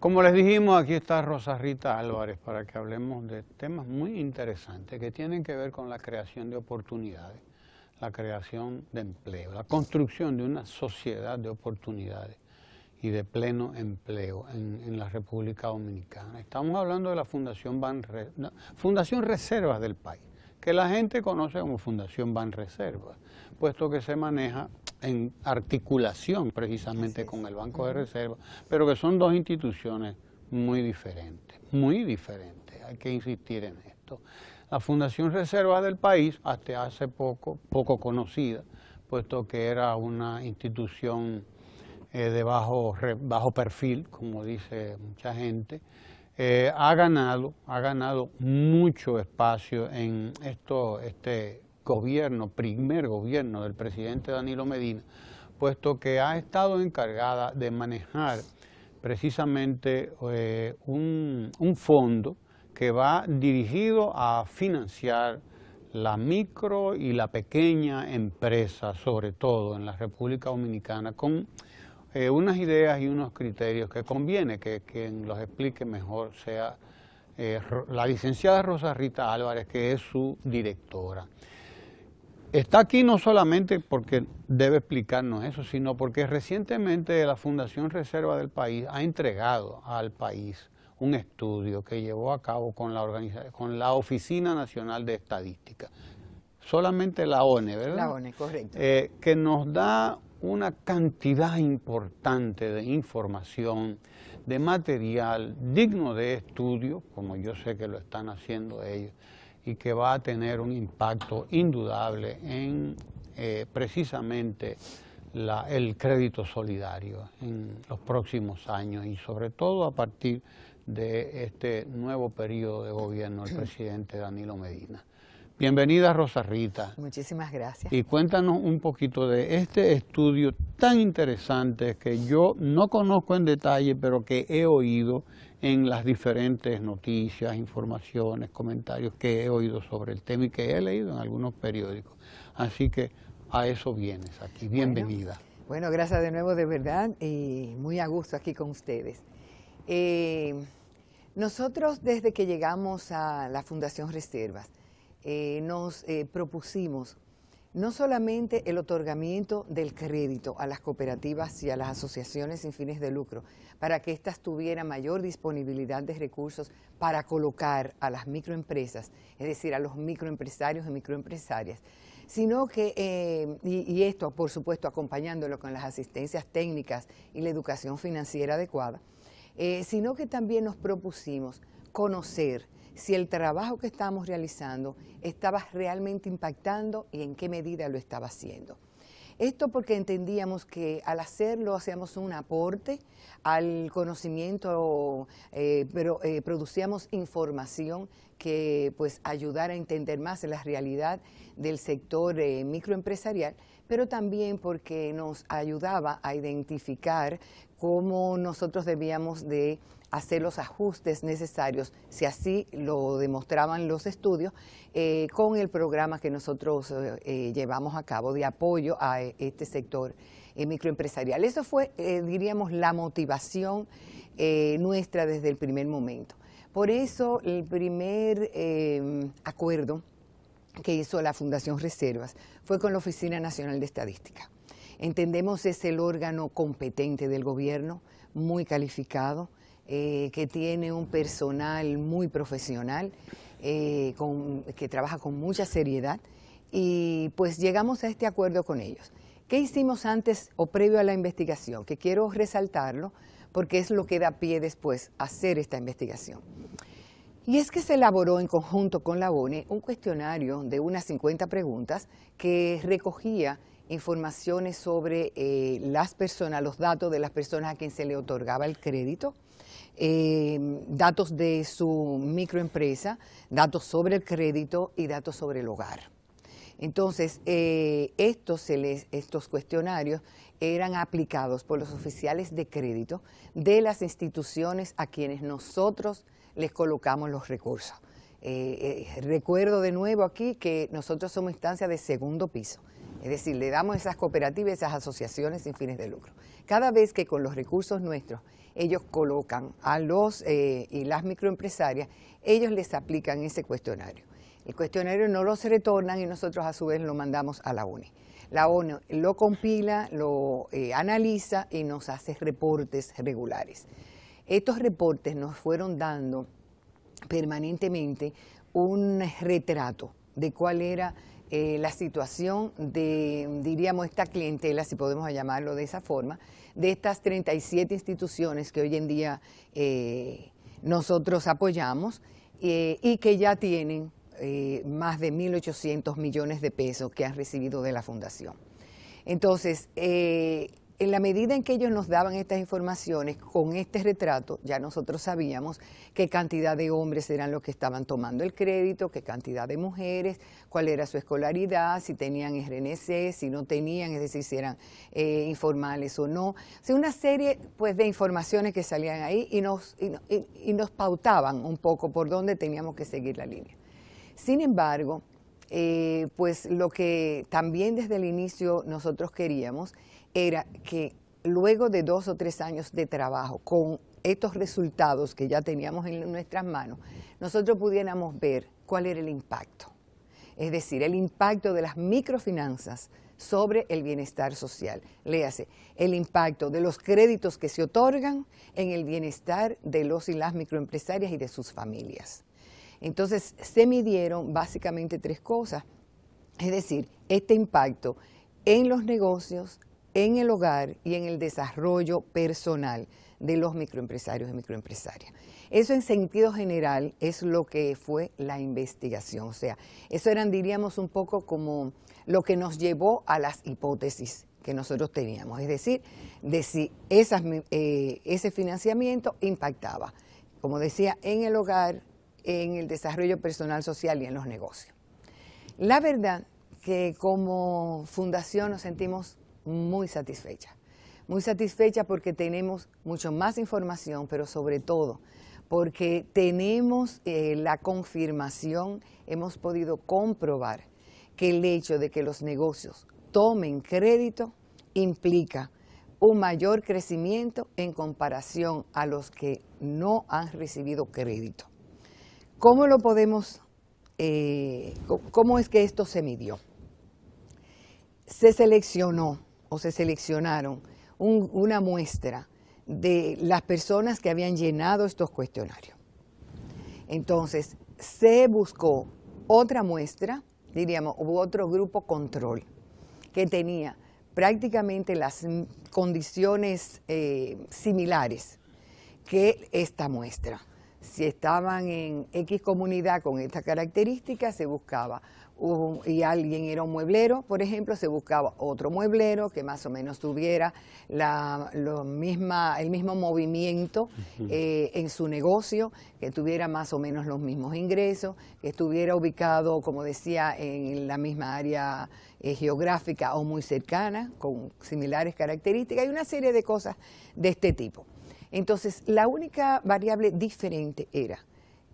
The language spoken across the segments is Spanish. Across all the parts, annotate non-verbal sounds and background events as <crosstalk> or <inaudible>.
Como les dijimos, aquí está Rosa Rita Álvarez para que hablemos de temas muy interesantes que tienen que ver con la creación de oportunidades, la creación de empleo, la construcción de una sociedad de oportunidades y de pleno empleo en, la República Dominicana. Estamos hablando de la Fundación, Ban Fundación Reservas del país, que la gente conoce como Fundación Ban Reservas, puesto que se maneja en articulación precisamente con el Banco de Reserva, pero que son dos instituciones muy diferentes, muy diferentes, hay que insistir en esto. La Fundación Reserva del país, hasta hace poco, poco conocida, puesto que era una institución eh, de bajo, bajo perfil, como dice mucha gente, eh, ha ganado, ha ganado mucho espacio en esto, este gobierno, primer gobierno del presidente Danilo Medina, puesto que ha estado encargada de manejar precisamente eh, un, fondo que va dirigido a financiar la micro y la pequeña empresa, sobre todo en la República Dominicana, con eh, unas ideas y unos criterios que conviene que quien los explique mejor sea eh, la licenciada Rosa Rita Álvarez, que es su directora está aquí no solamente porque debe explicarnos eso, sino porque recientemente la Fundación Reserva del País ha entregado al país un estudio que llevó a cabo con la, con la Oficina Nacional de Estadística, solamente la ONE, ¿verdad? La ONE, correcto. Eh, que nos da una cantidad importante de información, de material digno de estudio, como yo sé que lo están haciendo ellos y que va a tener un impacto indudable en eh, precisamente la, el crédito solidario en los próximos años y sobre todo a partir de este nuevo periodo de gobierno del presidente Danilo Medina. Bienvenida Rosa Rita. Muchísimas gracias. Y cuéntanos un poquito de este estudio tan interesante que yo no conozco en detalle, pero que he oído en las diferentes noticias, informaciones, comentarios que he oído sobre el tema y que he leído en algunos periódicos. Así que a eso vienes aquí. Bienvenida. Bueno, gracias de nuevo de verdad y muy a gusto aquí con ustedes. Eh, nosotros desde que llegamos a la Fundación Reservas, eh, nos eh, propusimos no solamente el otorgamiento del crédito a las cooperativas y a las asociaciones sin fines de lucro, para que éstas tuvieran mayor disponibilidad de recursos para colocar a las microempresas, es decir, a los microempresarios y microempresarias, sino que, eh, y, esto por supuesto acompañándolo con las asistencias técnicas y la educación financiera adecuada, sino que también nos propusimos conocer si el trabajo que estábamos realizando estaba realmente impactando y en qué medida lo estaba haciendo. Esto porque entendíamos que al hacerlo hacíamos un aporte al conocimiento, eh, pero eh, producíamos información que pues, ayudara a entender más la realidad del sector eh, microempresarial, pero también porque nos ayudaba a identificar cómo nosotros debíamos de hacer los ajustes necesarios, si así lo demostraban los estudios, eh, con el programa que nosotros eh, llevamos a cabo de apoyo a eh, este sector microempresarial. Eso fue, diríamos, la motivación nuestra desde el primer momento. Por eso el primer acuerdo que hizo la Fundación Reservas fue con la Oficina Nacional de Estadística. Entendemos es el órgano competente del gobierno, muy calificado, eh, que tiene un personal muy profesional, eh, que trabaja con mucha seriedad y pues llegamos a este acuerdo con ellos. ¿Qué hicimos antes o previo a la investigación? Que quiero resaltarlo porque es lo que da pie después hacer esta investigación. Y es que se elaboró en conjunto con la ONE un cuestionario de unas 50 preguntas que recogía informaciones sobre eh, las personas, los datos de las personas a quien se le otorgaba el crédito, eh, datos de su microempresa, datos sobre el crédito y datos sobre el hogar. Entonces, eh, estos cuestionarios eran aplicados por los oficiales de crédito de las instituciones a quienes nosotros les colocamos los recursos. Eh, eh, recuerdo de nuevo aquí que nosotros somos instancia de segundo piso, es decir, le damos esas cooperativas, esas asociaciones sin fines de lucro. Cada vez que con los recursos nuestros ellos colocan a los eh, y las microempresarias, ellos les aplican ese cuestionario. El cuestionario no los retornan y nosotros a su vez lo mandamos a la ONU. La ONU lo compila, lo analiza y nos hace reportes regulares. Estos reportes nos fueron dando permanentemente un retrato de cuál era eh, la situación de, diríamos, esta clientela, si podemos llamarlo de esa forma, de estas 37 instituciones que hoy en día eh, nosotros apoyamos eh, y que ya tienen más de 1.800 millones de pesos que han recibido de la Fundación. Entonces, en la medida en que ellos nos daban estas informaciones con este retrato, ya nosotros sabíamos qué cantidad de hombres eran los que estaban tomando el crédito, qué cantidad de mujeres, cuál era su escolaridad, si tenían RNC, si no tenían, es decir, si eran eh, informales o no. O una serie pues, de informaciones que salían ahí y nos, nos pautaban un poco por dónde teníamos que seguir la línea. Sin embargo, eh, pues lo que también desde el inicio nosotros queríamos era que luego de dos o tres años de trabajo con estos resultados que ya teníamos en nuestras manos, nosotros pudiéramos ver cuál era el impacto, es decir, el impacto de las microfinanzas sobre el bienestar social. Léase, el impacto de los créditos que se otorgan en el bienestar de los y las microempresarias y de sus familias. Entonces, se midieron básicamente tres cosas, es decir, este impacto en los negocios, en el hogar y en el desarrollo personal de los microempresarios y microempresarias. Eso en sentido general es lo que fue la investigación, o sea, eso eran, diríamos, un poco como lo que nos llevó a las hipótesis que nosotros teníamos, es decir, de si esas, eh, ese financiamiento impactaba, como decía, en el hogar, en el desarrollo personal, social y en los negocios. La verdad que como fundación nos sentimos muy satisfecha. Muy satisfecha porque tenemos mucho más información, pero sobre todo porque tenemos eh, la confirmación, hemos podido comprobar que el hecho de que los negocios tomen crédito implica un mayor crecimiento en comparación a los que no han recibido crédito. ¿Cómo lo podemos, eh, cómo es que esto se midió? Se seleccionó o se seleccionaron una muestra de las personas que habían llenado estos cuestionarios. Entonces, se buscó otra muestra, diríamos, hubo otro grupo control, que tenía prácticamente las condiciones eh, similares que esta muestra. Si estaban en X comunidad con estas características, se buscaba y alguien era un mueblero, por ejemplo, se buscaba otro mueblero que más o menos tuviera el mismo movimiento eh, en su negocio, que tuviera más o menos los mismos ingresos, que estuviera ubicado, como decía, en la misma área eh, geográfica o muy cercana, con similares características, y una serie de cosas de este tipo. Entonces, la única variable diferente era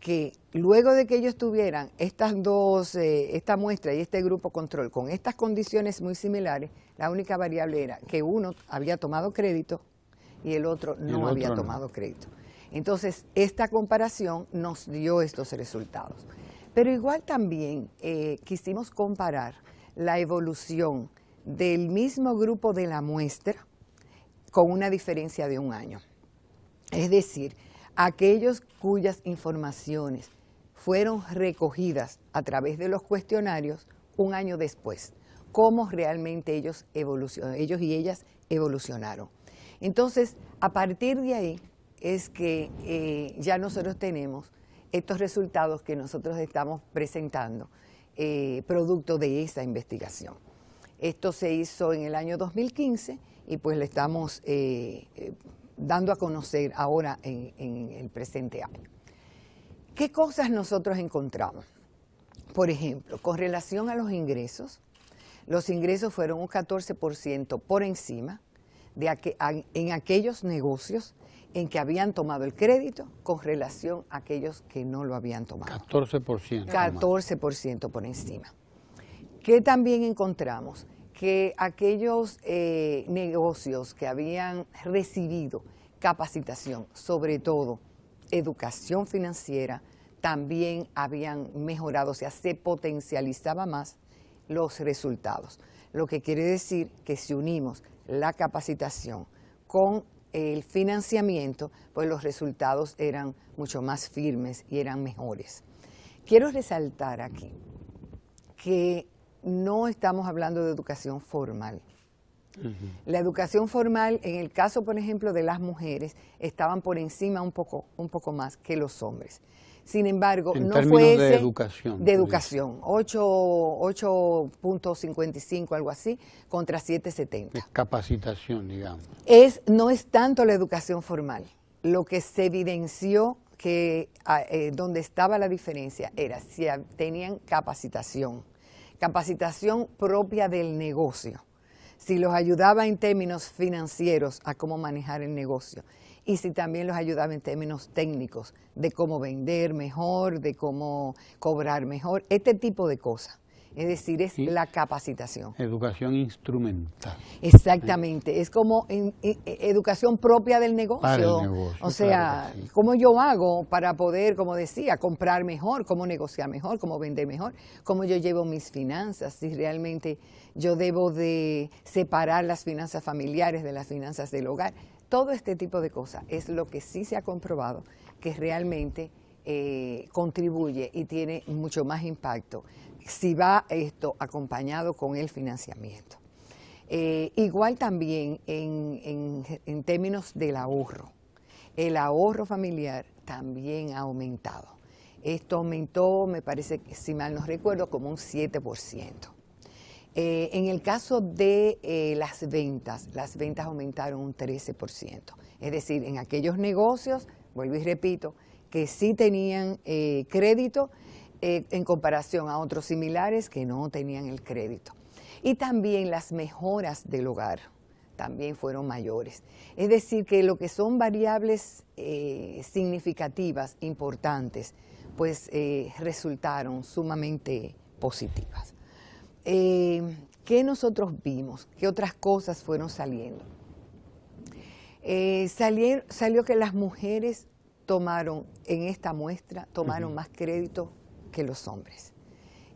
que luego de que ellos tuvieran estas dos, eh, esta muestra y este grupo control con estas condiciones muy similares, la única variable era que uno había tomado crédito y el otro no había tomado crédito. Entonces, esta comparación nos dio estos resultados. Pero igual también eh, quisimos comparar la evolución del mismo grupo de la muestra con una diferencia de un año. Es decir, aquellos cuyas informaciones fueron recogidas a través de los cuestionarios un año después, cómo realmente ellos, ellos y ellas evolucionaron. Entonces, a partir de ahí es que eh, ya nosotros tenemos estos resultados que nosotros estamos presentando, eh, producto de esa investigación. Esto se hizo en el año 2015 y pues le estamos eh, dando a conocer ahora en, el presente año. ¿Qué cosas nosotros encontramos? Por ejemplo, con relación a los ingresos, los ingresos fueron un 14% por encima de en aquellos negocios en que habían tomado el crédito con relación a aquellos que no lo habían tomado. 14%. 14% por encima. ¿Qué también encontramos? que aquellos eh, negocios que habían recibido capacitación, sobre todo educación financiera, también habían mejorado, o sea, se potencializaba más los resultados. Lo que quiere decir que si unimos la capacitación con el financiamiento, pues los resultados eran mucho más firmes y eran mejores. Quiero resaltar aquí que no estamos hablando de educación formal. La educación formal, en el caso, por ejemplo, de las mujeres, estaban por encima un poco, un poco más que los hombres. Sin embargo, no fue de educación. De educación, 8.55, algo así, contra 7.70. capacitación, digamos. Es, no es tanto la educación formal. Lo que se evidenció que ah, eh, donde estaba la diferencia era si tenían capacitación capacitación propia del negocio, si los ayudaba en términos financieros a cómo manejar el negocio y si también los ayudaba en términos técnicos de cómo vender mejor, de cómo cobrar mejor, este tipo de cosas. Es decir, es la capacitación. Educación instrumental. Exactamente, es como e, e, educación propia del negocio. negocio o sea, cómo yo hago para poder, como decía, comprar mejor, cómo negociar mejor, cómo vender mejor, cómo yo llevo mis finanzas, si realmente yo debo de separar las finanzas familiares de las finanzas del hogar. Todo este tipo de cosas es lo que sí se ha comprobado que realmente eh, contribuye y tiene mucho más impacto si va esto acompañado con el financiamiento. Eh, igual también en, términos del ahorro. El ahorro familiar también ha aumentado. Esto aumentó, me parece, si mal no recuerdo, como un 7%. Eh, en el caso de eh, las ventas, las ventas aumentaron un 13%. Es decir, en aquellos negocios, vuelvo y repito, que sí tenían crédito, eh, en comparación a otros similares que no tenían el crédito. Y también las mejoras del hogar también fueron mayores. Es decir, que lo que son variables eh, significativas, importantes, pues eh, resultaron sumamente positivas. ¿Qué nosotros vimos? ¿Qué otras cosas fueron saliendo? salió que las mujeres tomaron en esta muestra, tomaron más crédito que los hombres.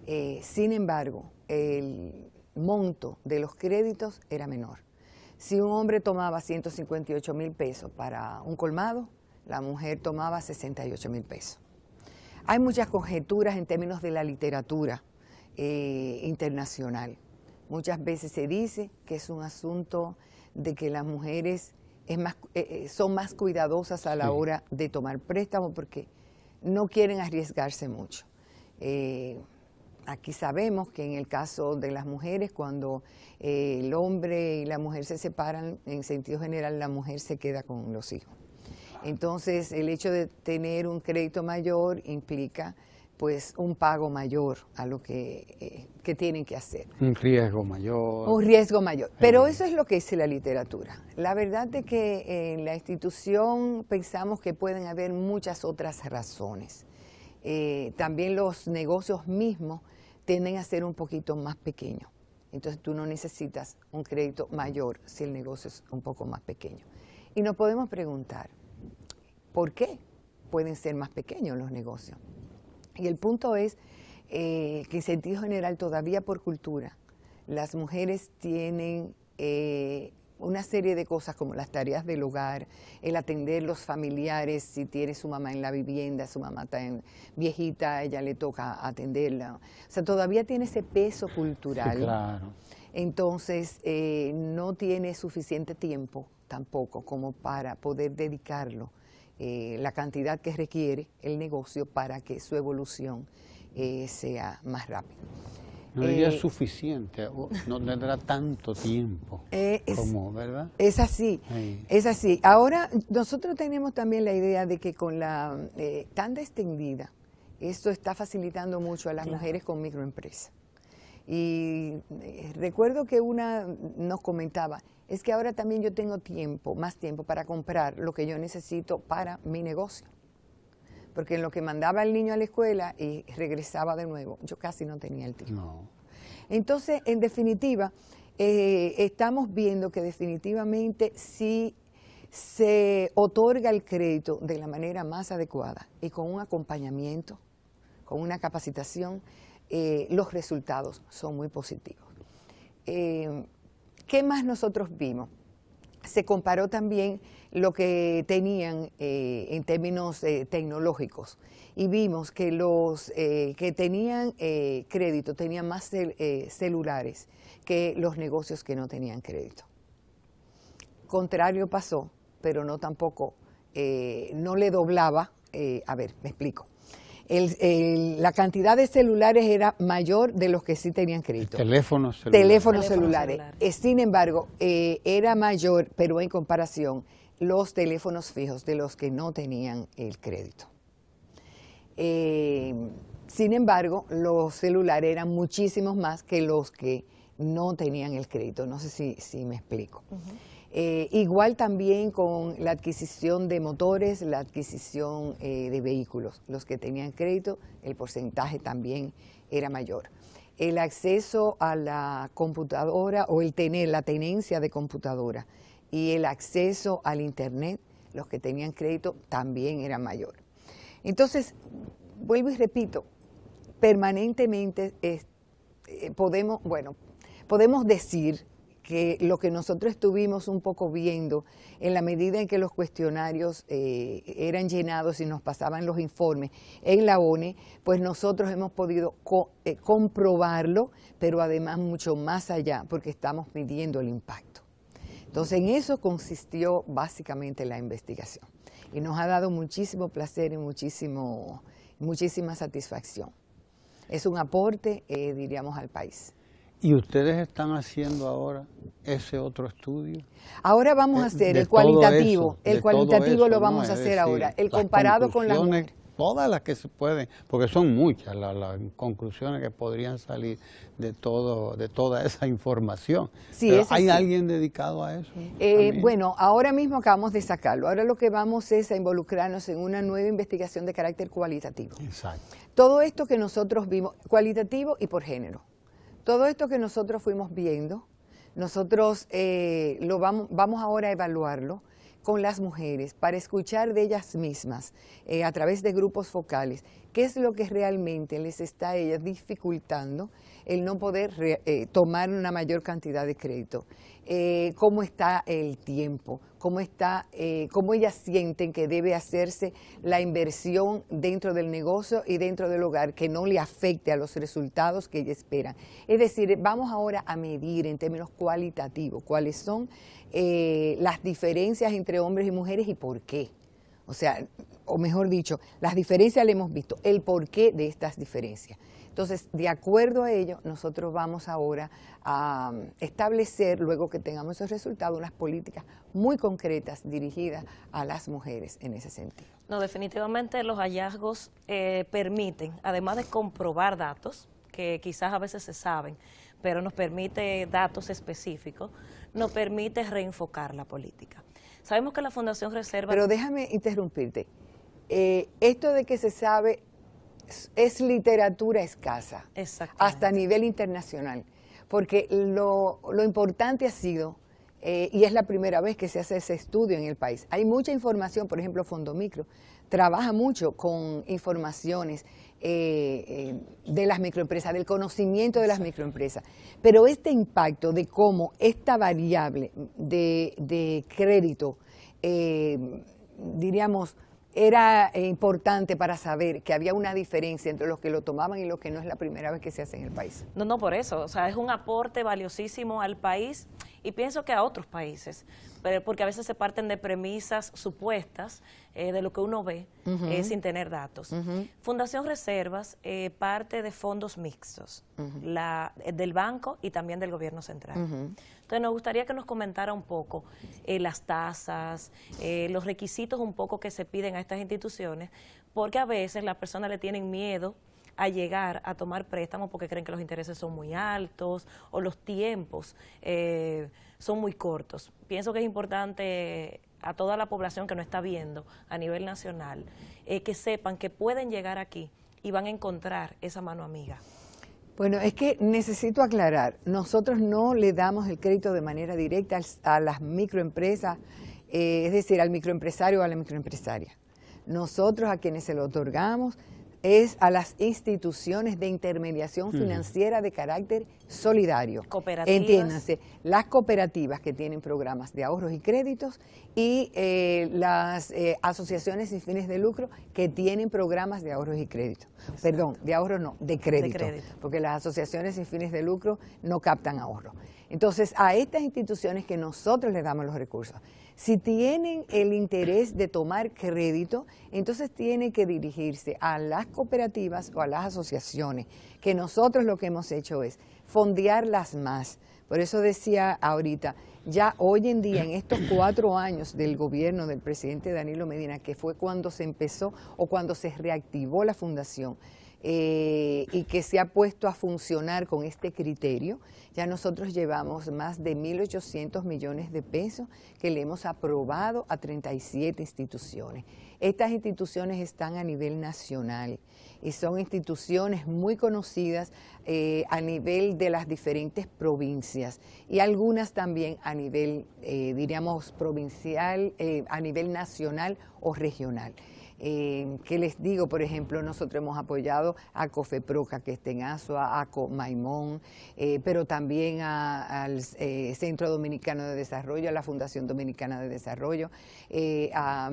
Eh, sin embargo, el monto de los créditos era menor. Si un hombre tomaba 158 mil pesos para un colmado, la mujer tomaba 68 mil pesos. Hay muchas conjeturas en términos de la literatura eh, internacional. Muchas veces se dice que es un asunto de que las mujeres eh, son más cuidadosas a la hora de tomar préstamo porque no quieren arriesgarse mucho. Eh, aquí sabemos que en el caso de las mujeres, cuando eh, el hombre y la mujer se separan, en sentido general la mujer se queda con los hijos. Entonces, el hecho de tener un crédito mayor implica pues un pago mayor a lo que, eh, que tienen que hacer. Un riesgo mayor. Un riesgo mayor. Pero eso es lo que dice la literatura. La verdad es que en la institución pensamos que pueden haber muchas otras razones. Eh, también los negocios mismos tienden a ser un poquito más pequeños. Entonces tú no necesitas un crédito mayor si el negocio es un poco más pequeño. Y nos podemos preguntar, ¿por qué pueden ser más pequeños los negocios? Y el punto es eh, que en sentido general, todavía por cultura, las mujeres tienen eh, una serie de cosas como las tareas del hogar, el atender los familiares, si tiene su mamá en la vivienda, su mamá está viejita, ella le toca atenderla. O sea, todavía tiene ese peso cultural. claro. Entonces, eh, no tiene suficiente tiempo tampoco como para poder dedicarlo, eh, la cantidad que requiere el negocio para que su evolución eh, sea más rápida. No diría eh, suficiente, no tendrá tanto tiempo eh, es, como, ¿verdad? Es así, es así. Ahora, nosotros tenemos también la idea de que con la eh, tan tanda extendida, esto está facilitando mucho a las mujeres con microempresas. Y recuerdo que una nos comentaba, es que ahora también yo tengo tiempo, más tiempo para comprar lo que yo necesito para mi negocio porque en lo que mandaba el niño a la escuela y regresaba de nuevo, yo casi no tenía el tiempo. Entonces, en definitiva, eh, estamos viendo que definitivamente si se otorga el crédito de la manera más adecuada y con un acompañamiento, con una capacitación, eh, los resultados son muy positivos. Eh, ¿Qué más nosotros vimos? se comparó también lo que tenían eh, en términos eh, tecnológicos y vimos que los eh, que tenían crédito tenían más celulares que los negocios que no tenían crédito. Contrario pasó, pero no tampoco, no le doblaba, a ver, me explico el, la cantidad de celulares era mayor de los que sí tenían crédito. Teléfonos celulares. Teléfonos celulares. Sin embargo, eh, era mayor, pero en comparación, los teléfonos fijos de los que no tenían el crédito. Eh, sin embargo, los celulares eran muchísimos más que los que no tenían el crédito. No sé si, si me explico. Eh, igual también con la adquisición de motores, la adquisición eh, de vehículos. Los que tenían crédito, el porcentaje también era mayor. El acceso a la computadora o el tener la tenencia de computadora y el acceso al Internet, los que tenían crédito, también era mayor. Entonces, vuelvo y repito, permanentemente eh, podemos, bueno, podemos decir que lo que nosotros estuvimos un poco viendo, en la medida en que los cuestionarios eh, eran llenados y nos pasaban los informes en la ONE, pues nosotros hemos podido eh, comprobarlo, pero además mucho más allá, porque estamos midiendo el impacto. Entonces, en eso consistió básicamente la investigación. Y nos ha dado muchísimo placer y muchísimo, muchísima satisfacción. Es un aporte, eh, diríamos, al país. ¿Y ustedes están haciendo ahora ese otro estudio? Ahora vamos a eh, hacer el cualitativo. el cualitativo lo vamos a hacer ahora. El comparado con las Todas las que se pueden, porque son muchas las, conclusiones que podrían salir de todo, de toda <laughs> esa información. ¿Hay alguien dedicado a eso? Eh, bueno, ahora mismo acabamos de sacarlo. Ahora lo que vamos es a involucrarnos en una nueva investigación de carácter cualitativo. Exacto. Todo esto que nosotros vimos, cualitativo y por género. Todo esto que nosotros fuimos viendo, nosotros eh, lo vamos, vamos ahora a evaluarlo con las mujeres para escuchar de ellas mismas eh, a través de grupos focales qué es lo que realmente les está a ellas dificultando el no poder eh, tomar una mayor cantidad de crédito, eh, cómo está el tiempo, cómo, está, eh, cómo ellas sienten que debe hacerse la inversión dentro del negocio y dentro del hogar que no le afecte a los resultados que ellas esperan. Es decir, vamos ahora a medir en términos cualitativos cuáles son las diferencias entre hombres y mujeres y por qué. O sea, o mejor dicho, las diferencias le hemos visto, el porqué de estas diferencias. Entonces, de acuerdo a ello, nosotros vamos ahora a um, establecer, luego que tengamos esos resultados, unas políticas muy concretas dirigidas a las mujeres en ese sentido. No, definitivamente los hallazgos eh, permiten, además de comprobar datos, que quizás a veces se saben, pero nos permite datos específicos, nos permite reenfocar la política. Sabemos que la Fundación Reserva... Pero déjame interrumpirte. Eh, esto de que se sabe es literatura escasa, hasta a nivel internacional, porque lo, importante ha sido, eh, y es la primera vez que se hace ese estudio en el país, hay mucha información, por ejemplo, Fondo Micro trabaja mucho con informaciones eh, de las microempresas, del conocimiento de las microempresas, pero este impacto de cómo esta variable de crédito, diríamos, era eh, importante para saber que había una diferencia entre los que lo tomaban y los que no es la primera vez que se hace en el país. No, no, por eso. O sea, es un aporte valiosísimo al país y pienso que a otros países porque a veces se parten de premisas supuestas eh, de lo que uno ve eh, sin tener datos. Fundación Reservas eh, parte de fondos mixtos la, del banco y también del gobierno central. Entonces nos gustaría que nos comentara un poco las tasas, los requisitos un poco que se piden a estas instituciones, porque a veces las personas le tienen miedo a llegar a tomar préstamos porque creen que los intereses son muy altos o los tiempos eh, son muy cortos. Pienso que es importante eh, a toda la población que nos está viendo a nivel nacional, eh, que sepan que pueden llegar aquí y van a encontrar esa mano amiga. Bueno, es que necesito aclarar, nosotros no le damos el crédito de manera directa a las microempresas, eh, es decir, al microempresario o a la microempresaria. Nosotros a quienes se lo otorgamos es a las instituciones de intermediación financiera de carácter solidario. Cooperativas. Entiéndanse, las cooperativas que tienen programas de ahorros y créditos y eh, las eh, asociaciones sin fines de lucro que tienen programas de ahorros y créditos. Perdón, de ahorros no, de crédito, porque las asociaciones sin fines de lucro no captan ahorros. Entonces, a estas instituciones que nosotros les damos los recursos, si tienen el interés de tomar crédito, entonces tienen que dirigirse a las cooperativas o a las asociaciones, que nosotros lo que hemos hecho es fondearlas más. Por eso decía ahorita, ya hoy en día, en estos cuatro años del gobierno del presidente Danilo Medina, que fue cuando se empezó o cuando se reactivó la fundación, eh, y que se ha puesto a funcionar con este criterio. Ya nosotros llevamos más de 1.800 millones de pesos que le hemos aprobado a 37 instituciones. Estas instituciones están a nivel nacional y son instituciones muy conocidas eh, a nivel de las diferentes provincias y algunas también a nivel, eh, diríamos, provincial, a nivel nacional o regional. Eh, ¿Qué les digo? Por ejemplo, nosotros hemos apoyado a Cofeproca, que está en Asua, a Comaimón, eh, pero también al eh, Centro Dominicano de Desarrollo, a la Fundación Dominicana de Desarrollo, eh, a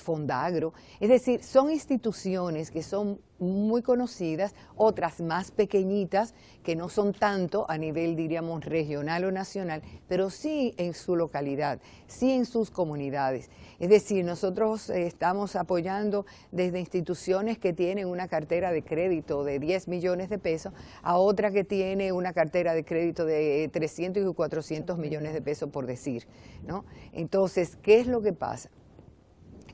Fondagro. Es decir, son instituciones que son muy conocidas, otras más pequeñitas, que no son tanto a nivel, diríamos, regional o nacional, pero sí en su localidad, sí en sus comunidades. Es decir, nosotros eh, estamos apoyando desde instituciones que tienen una cartera de crédito de 10 millones de pesos a otra que tiene una cartera de crédito de 300 eh, y 400 millones de pesos, por decir. Entonces, ¿qué es lo que pasa?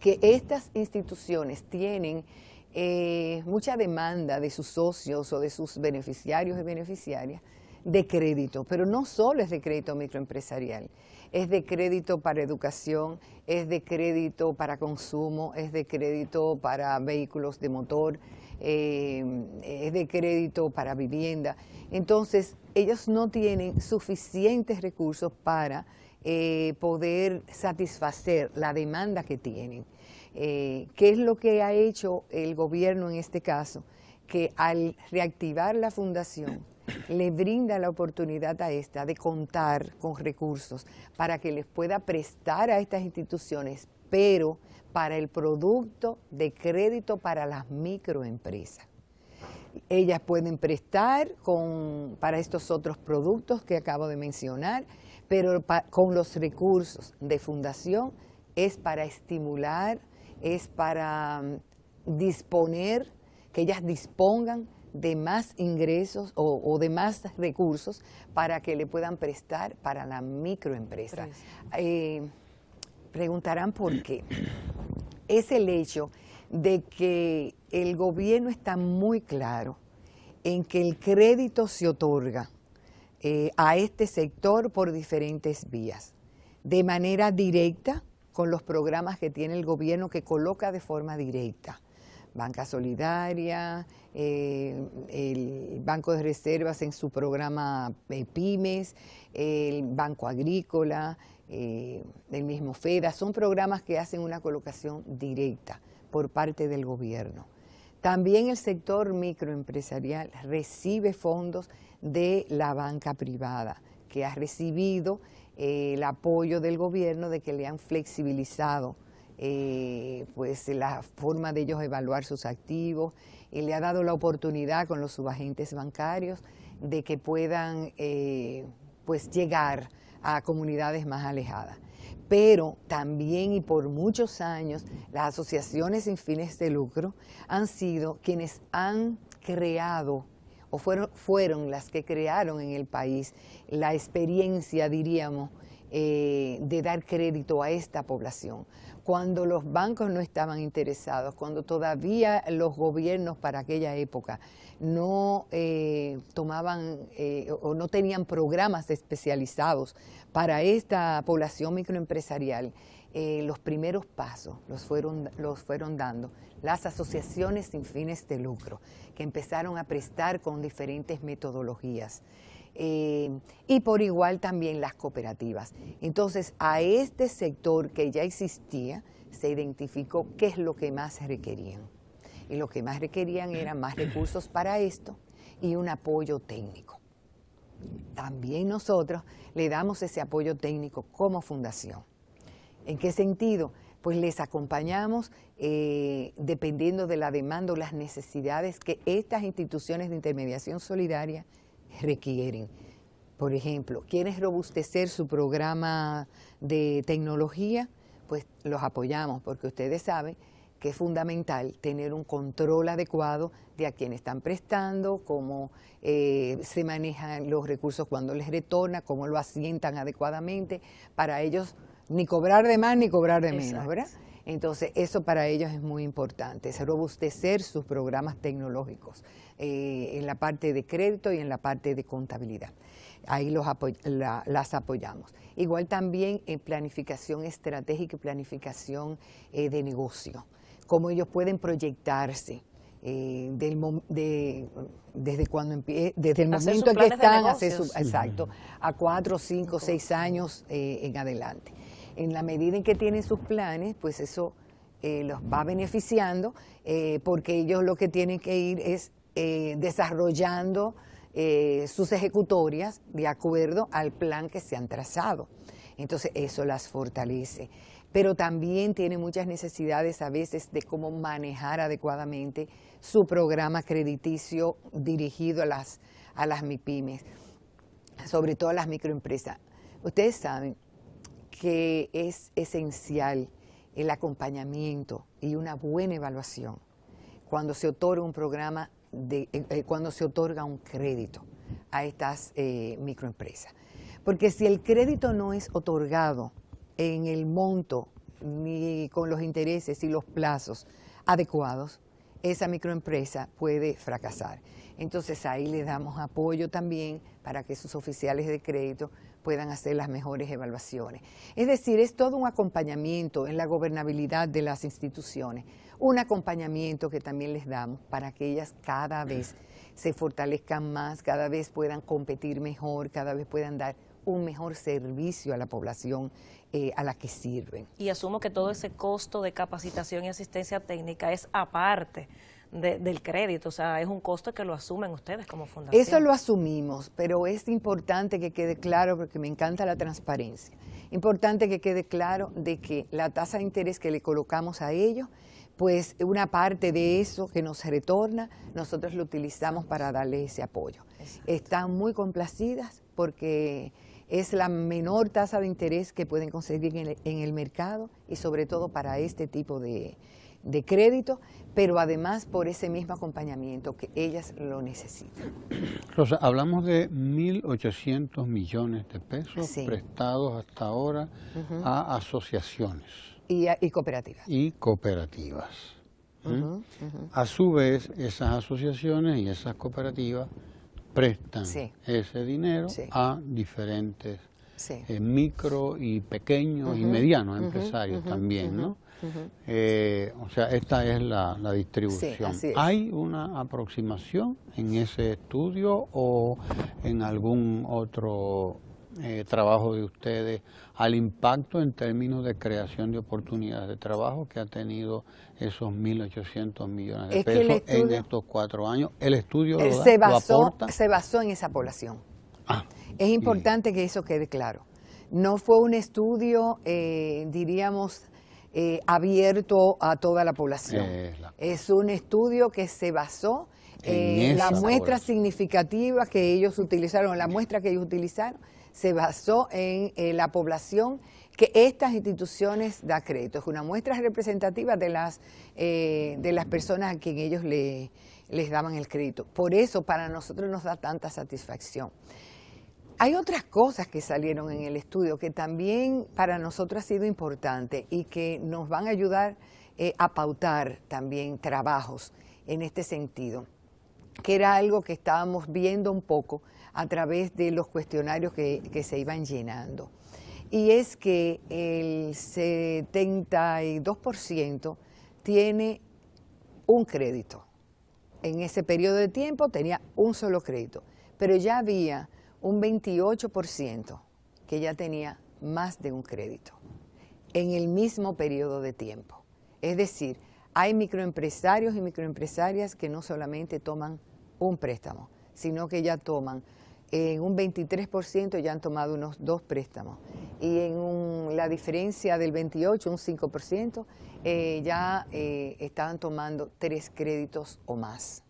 Que estas instituciones tienen eh, mucha demanda de sus socios o de sus beneficiarios y beneficiarias de crédito, pero no solo es de crédito microempresarial, es de crédito para educación, es de crédito para consumo, es de crédito para vehículos de motor, eh, es de crédito para vivienda. Entonces, ellos no tienen suficientes recursos para eh, poder satisfacer la demanda que tienen. Eh, qué es lo que ha hecho el gobierno en este caso, que al reactivar la fundación <clears throat> le brinda la oportunidad a esta de contar con recursos para que les pueda prestar a estas instituciones, pero para el producto de crédito para las microempresas. Ellas pueden prestar con, para estos otros productos que acabo de mencionar, pero con los recursos de fundación es para estimular es para mm, disponer, que ellas dispongan de más ingresos o, de más recursos para que le puedan prestar para la microempresa. Eh, preguntarán por qué. <clears throat> Es el hecho de que el gobierno está muy claro en que el crédito se otorga eh, a este sector por diferentes vías, de manera directa, con los programas que tiene el gobierno que coloca de forma directa. Banca Solidaria, eh, el Banco de Reservas en su programa eh, Pymes, el Banco Agrícola, eh, el mismo FEDA, son programas que hacen una colocación directa por parte del gobierno. También el sector microempresarial recibe fondos de la banca privada, que ha recibido eh, el apoyo del gobierno de que le han flexibilizado eh, pues la forma de ellos evaluar sus activos y le ha dado la oportunidad con los subagentes bancarios de que puedan eh, pues llegar a comunidades más alejadas. Pero también y por muchos años las asociaciones sin fines de lucro han sido quienes han creado o fueron, las que crearon en el país la experiencia, diríamos, eh, de dar crédito a esta población. Cuando los bancos no estaban interesados, cuando todavía los gobiernos para aquella época no eh, tomaban eh, o no tenían programas especializados para esta población microempresarial, los primeros pasos los fueron dando las asociaciones sin fines de lucro, que empezaron a prestar con diferentes metodologías. Eh, y por igual también las cooperativas. Entonces, a este sector que ya existía, se identificó qué es lo que más requerían. Y lo que más requerían eran más recursos para esto y un apoyo técnico. También nosotros le damos ese apoyo técnico como fundación. ¿En qué sentido? pues les acompañamos eh, dependiendo de la demanda o las necesidades que estas instituciones de intermediación solidaria requieren. Por ejemplo, ¿quieren robustecer su programa de tecnología? Pues los apoyamos porque ustedes saben que es fundamental tener un control adecuado de a quién están prestando, cómo eh, se manejan los recursos cuando les retorna, cómo lo asientan adecuadamente para ellos ni cobrar de más ni cobrar de menos, ¿verdad? Entonces, eso para ellos es muy importante, es robustecer sus programas tecnológicos eh, en la parte de crédito y en la parte de contabilidad. Ahí los las apoyamos. Igual también en planificación estratégica y planificación eh, de negocio, cómo ellos pueden proyectarse. Eh, desde cuando desde el momento en que están, exacto, a cuatro, cinco, seis años en adelante en la medida en que tienen sus planes, pues eso eh, los va beneficiando, eh, porque ellos lo que tienen que ir es eh, desarrollando sus ejecutorias de acuerdo al plan que se han trazado. Entonces eso las fortalece. Pero también tiene muchas necesidades a veces de cómo manejar adecuadamente su programa crediticio dirigido a las, a las MIPIMES, sobre todo a las microempresas. Ustedes saben, que es esencial el acompañamiento y una buena evaluación cuando se otorga un programa, de, eh, eh, cuando se otorga un crédito a estas eh, microempresas. Porque si el crédito no es otorgado en el monto ni con los intereses y los plazos adecuados, esa microempresa puede fracasar. Entonces ahí les damos apoyo también para que sus oficiales de crédito puedan hacer las mejores evaluaciones. Es decir, es todo un acompañamiento en la gobernabilidad de las instituciones, un acompañamiento que también les damos para que ellas cada vez se fortalezcan más, cada vez puedan competir mejor, cada vez puedan dar un mejor servicio a la población eh, a la que sirven. Y asumo que todo ese costo de capacitación y asistencia técnica es aparte del crédito, o sea, es un costo que lo asumen ustedes como fundación. Eso lo asumimos, pero es importante que quede claro, porque me encanta la transparencia, importante que quede claro de que la tasa de interés que le colocamos a ellos, pues una parte de eso que nos retorna, nosotros lo utilizamos para darle ese apoyo. Están muy complacidas porque es la menor tasa de interés que pueden conseguir en el mercado y sobre todo para este tipo de, de crédito, pero además por ese mismo acompañamiento que ellas lo necesitan. Rosa, hablamos de 1.800 millones de pesos prestados hasta ahora a asociaciones. Y, cooperativas. Y cooperativas. ¿Mm? A su vez, esas asociaciones y esas cooperativas prestan ese dinero a diferentes eh, micro y pequeños y medianos empresarios también, ¿no? Eh, o sea, esta es la, distribución. ¿Hay una aproximación en ese estudio o en algún otro eh, trabajo de ustedes al impacto en términos de creación de oportunidades de trabajo que ha tenido esos 1.800 millones de pesos en estos cuatro años. El estudio eh, se, basó, en esa población. Ah, es importante que eso quede claro. No fue un estudio, eh, diríamos, eh, abierto a toda la población. Es un estudio que se basó en la muestra significativa que ellos utilizaron, la muestra que ellos utilizaron, se basó en la población que estas instituciones da crédito. Es una muestra representativa de las, eh, de las personas a quien ellos les daban el crédito. Por eso para nosotros nos da tanta satisfacción. Hay otras cosas que salieron en el estudio que también para nosotros ha sido importante y que nos van a ayudar eh, a pautar también trabajos en este sentido, que era algo que estábamos viendo un poco a través de los cuestionarios que, que se iban llenando. Y es que el 72% tiene un crédito. En ese periodo de tiempo tenía un solo crédito, pero ya había un 28% que ya tenía más de un crédito en el mismo periodo de tiempo. Es decir, hay microempresarios y microempresarias que no solamente toman un préstamo, sino que ya toman en un 23% ya han tomado unos dos préstamos y en la diferencia del 28, un 5%, eh, ya eh, estaban tomando tres créditos o más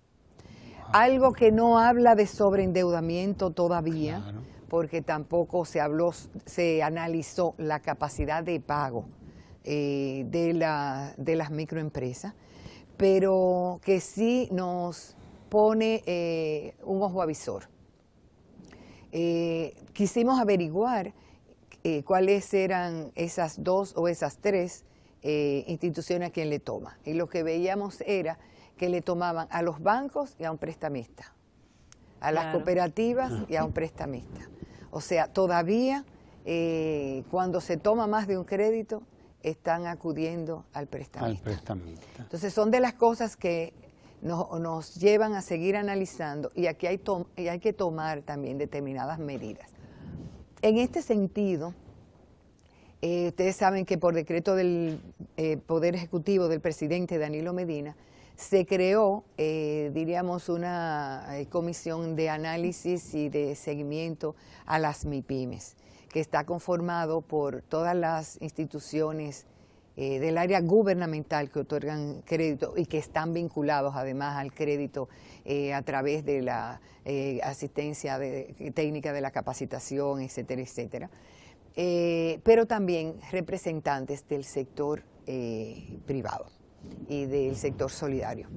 algo que no habla de sobreendeudamiento todavía, porque tampoco se habló, se analizó la capacidad de pago eh, de, las microempresas, pero que sí nos pone eh, un ojo avisor. Eh, quisimos averiguar cuáles eran esas dos o esas tres instituciones a quien le toma, y lo que veíamos era que le tomaban a los bancos y a un prestamista, a las cooperativas y a un <laughs> prestamista. O sea, todavía eh, cuando se toma más de un crédito, están acudiendo al prestamista. Entonces son de las cosas que nos, llevan a seguir analizando y aquí hay, hay que tomar también determinadas medidas. En este sentido, eh, ustedes saben que por decreto del eh, Poder Ejecutivo del presidente Danilo Medina, se creó, eh, diríamos, una eh, comisión de análisis y de seguimiento a las MIPIMES, que está conformado por todas las instituciones eh, del área gubernamental que otorgan crédito y que están vinculados además al crédito a través de la asistencia técnica de la capacitación, etcétera, etcétera. pero también representantes del sector privado y del sector solidario.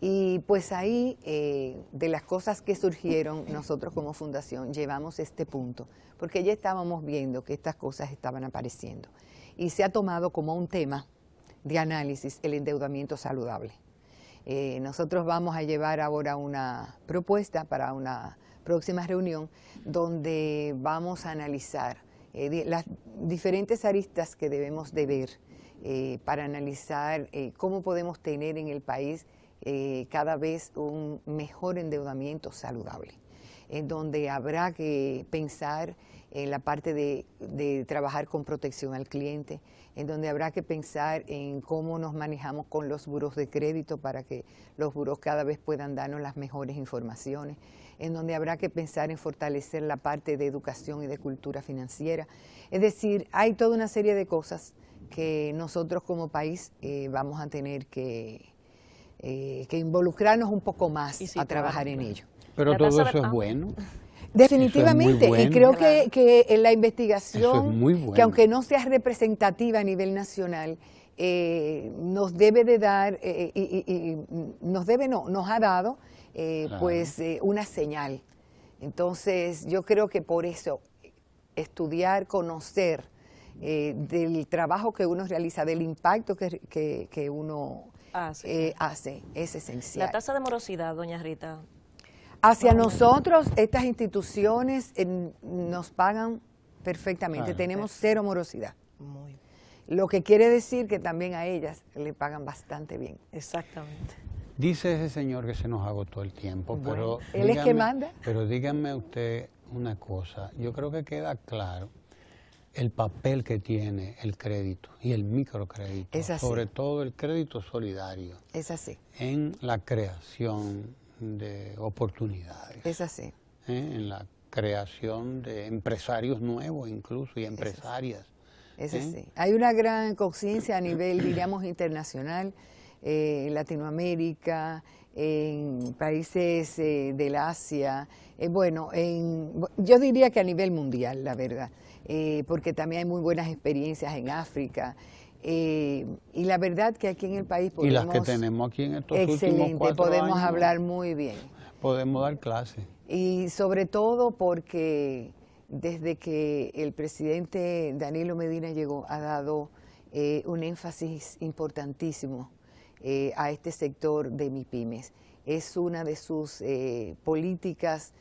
Y pues ahí, eh, de las cosas que surgieron, nosotros como fundación llevamos este punto, porque ya estábamos viendo que estas cosas estaban apareciendo. Y se ha tomado como un tema de análisis el endeudamiento saludable. Eh, nosotros vamos a llevar ahora una propuesta para una próxima reunión donde vamos a analizar eh, las diferentes aristas que debemos de ver eh, para analizar eh, cómo podemos tener en el país eh, cada vez un mejor endeudamiento saludable, en donde habrá que pensar en la parte de, de, trabajar con protección al cliente, en donde habrá que pensar en cómo nos manejamos con los buros de crédito para que los buros cada vez puedan darnos las mejores informaciones, en donde habrá que pensar en fortalecer la parte de educación y de cultura financiera. Es decir, hay toda una serie de cosas que nosotros como país eh, vamos a tener eh, que, involucrarnos un poco más a trabajar en ello. Pero todo eso es ah. bueno. Definitivamente, y creo que, en la investigación, que aunque no sea representativa a nivel nacional, eh, nos debe de dar, y, nos debe, no, nos ha dado pues una señal. Entonces, yo creo que por eso estudiar, conocer eh, del trabajo que uno realiza, del impacto que, que, uno eh, hace. Es esencial. La tasa de morosidad, doña Rita. Hacia nosotros, estas instituciones nos pagan perfectamente. Tenemos cero morosidad. Lo que quiere decir que también a ellas le pagan bastante bien. Exactamente. Dice ese señor que se nos agotó el tiempo, pero... Él es que manda. Pero díganme usted una cosa. Yo creo que queda claro el papel que tiene el crédito y el microcrédito, sobre todo el crédito solidario. En la creación de oportunidades. ¿eh? En la creación de empresarios nuevos incluso y empresarias. Es ¿eh? así. Hay una gran conciencia a nivel, diríamos, internacional, eh, en Latinoamérica, en países del Asia, bueno, en, yo diría que a nivel mundial, la verdad. Eh, porque también hay muy buenas experiencias en África. Eh, y la verdad que aquí en el país podemos... Y las que tenemos aquí en estos podemos hablar muy bien. Podemos dar clases. Y sobre todo porque desde que el presidente Danilo Medina llegó ha dado eh, un énfasis importantísimo a este sector de MIPIMES. Es una de sus políticas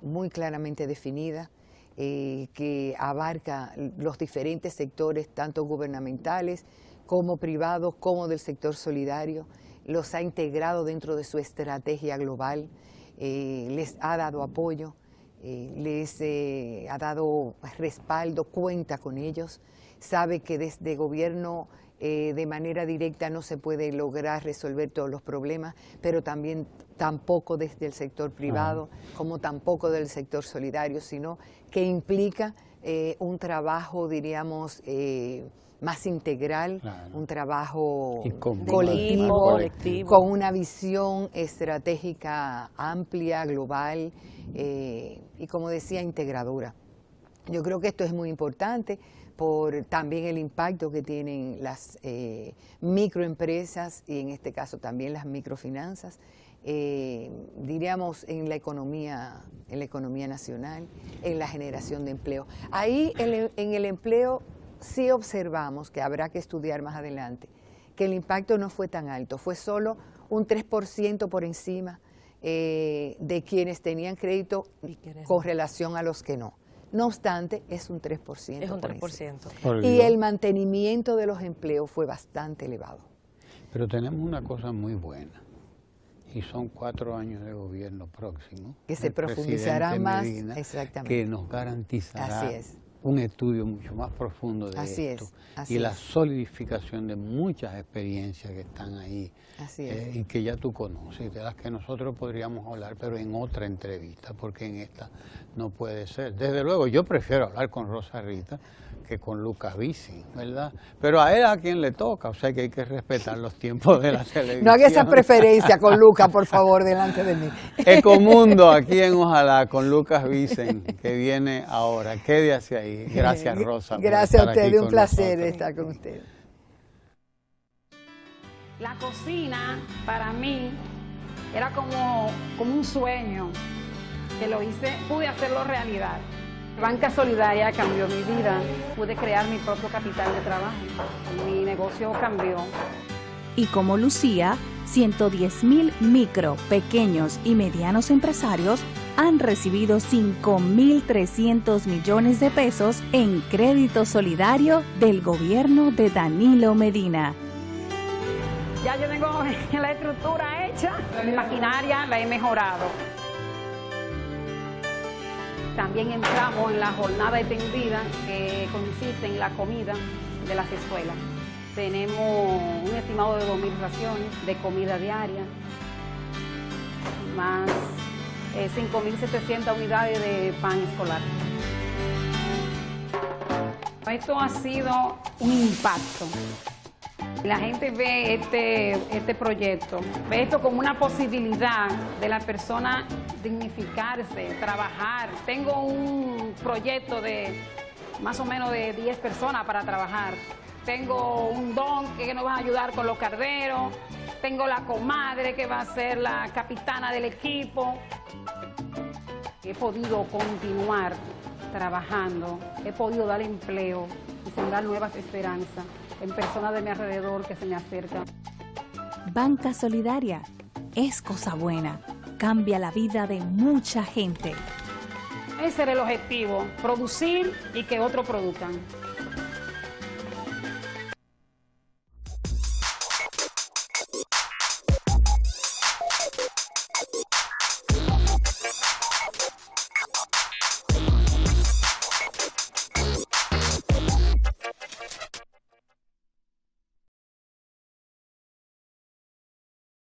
muy claramente definidas eh, que abarca los diferentes sectores, tanto gubernamentales como privados, como del sector solidario, los ha integrado dentro de su estrategia global, eh, les ha dado apoyo, eh, les ha dado respaldo, cuenta con ellos, sabe que desde gobierno eh, de manera directa no se puede lograr resolver todos los problemas, pero también tampoco desde el sector privado, como tampoco del sector solidario, sino que implica eh, un trabajo, diríamos, eh, más integral, un trabajo colectivo, con una visión estratégica amplia, global y, como decía, integradora. Yo creo que esto es muy importante por también el impacto que tienen las eh, microempresas y en este caso también las microfinanzas, eh, diríamos en la economía, en la economía nacional, en la generación de empleo. Ahí en, el empleo sí observamos que habrá que estudiar más adelante, que el impacto no fue tan alto, fue solo un 3% por encima eh, de quienes tenían crédito con relación a los que no. No obstante, es un 3%. Es un 3%. y el mantenimiento de los empleos fue bastante elevado. Pero tenemos una cosa muy buena. Y son cuatro años de gobierno próximo. Que se profundizará más. Exactamente. Que nos garantizará Así es un estudio mucho más profundo de así esto es, y la solidificación de muchas experiencias que están ahí así eh, y que ya tú conoces, de las que nosotros podríamos hablar, pero en otra entrevista, porque en esta no puede ser. Desde luego, yo prefiero hablar con Rosa Rita que con Lucas Bici, ¿verdad? Pero a él a quien le toca, o sea que hay que respetar los tiempos de la <laughs> televisión. no haga esa preferencia con Lucas, por favor, delante de mí. <laughs> Ecomundo, aquí en Ojalá, con Lucas Vicen, que viene ahora. Quede hacia ahí gracias Rosa. gracias a ustedes, un placer estar con usted. La cocina para mí era como, como un sueño que lo hice, pude hacerlo realidad. Banca Solidaria cambió mi vida, pude crear mi propio capital de trabajo, mi negocio cambió y como Lucía, 110 mil micro, pequeños y medianos empresarios han recibido 5.300 millones de pesos en crédito solidario del gobierno de Danilo Medina. Ya yo tengo <laughs> la estructura hecha, la maquinaria la he mejorado. También entramos en la jornada extendida que consiste en la comida de las escuelas. Tenemos un estimado de 2.000 raciones de comida diaria, más 5.700 eh, unidades de pan escolar. Esto ha sido un impacto. La gente ve este, este proyecto, ve esto como una posibilidad de la persona dignificarse, trabajar. Tengo un proyecto de más o menos de 10 personas para trabajar tengo un don que nos va a ayudar con los carneros. tengo la comadre que va a ser la capitana del equipo. He podido continuar trabajando, he podido dar empleo y sembrar nuevas esperanzas en personas de mi alrededor que se me acercan. Banca Solidaria es cosa buena, cambia la vida de mucha gente. Ese era el objetivo, producir y que otros produzcan.